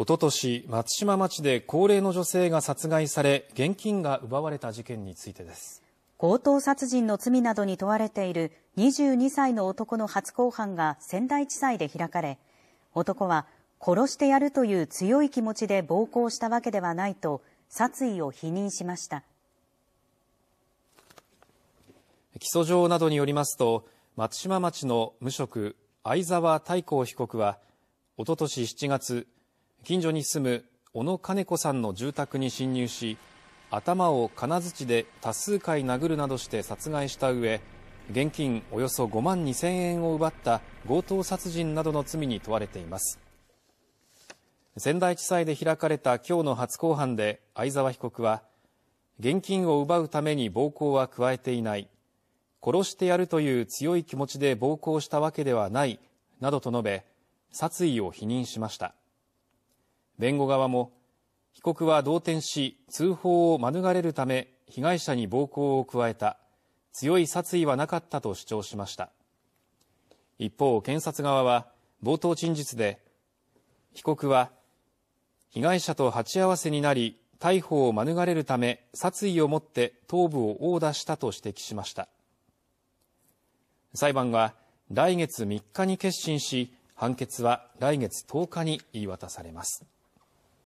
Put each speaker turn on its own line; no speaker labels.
おととし松島町で高齢の女性が殺害され現金が奪われた事件についてです
強盗殺人の罪などに問われている22歳の男の初公判が仙台地裁で開かれ男は殺してやるという強い気持ちで暴行したわけではないと殺意を否認しました
起訴状などによりますと松島町の無職相沢大光被告はおととし7月近所に住む小野金子さんの住宅に侵入し、頭を金槌で多数回殴るなどして殺害した上、現金およそ5万2000円を奪った強盗殺人などの罪に問われています。仙台地裁で開かれた今日の初公判で相沢被告は、現金を奪うために暴行は加えていない。殺してやるという強い気持ちで暴行したわけではない、などと述べ、殺意を否認しました。弁護側も被告は動転し通報を免れるため被害者に暴行を加えた強い殺意はなかったと主張しました一方検察側は冒頭陳述で被告は被害者と鉢合わせになり逮捕を免れるため殺意を持って頭部を殴打したと指摘しました裁判は来月3日に結審し判決は来月10日に言い渡されます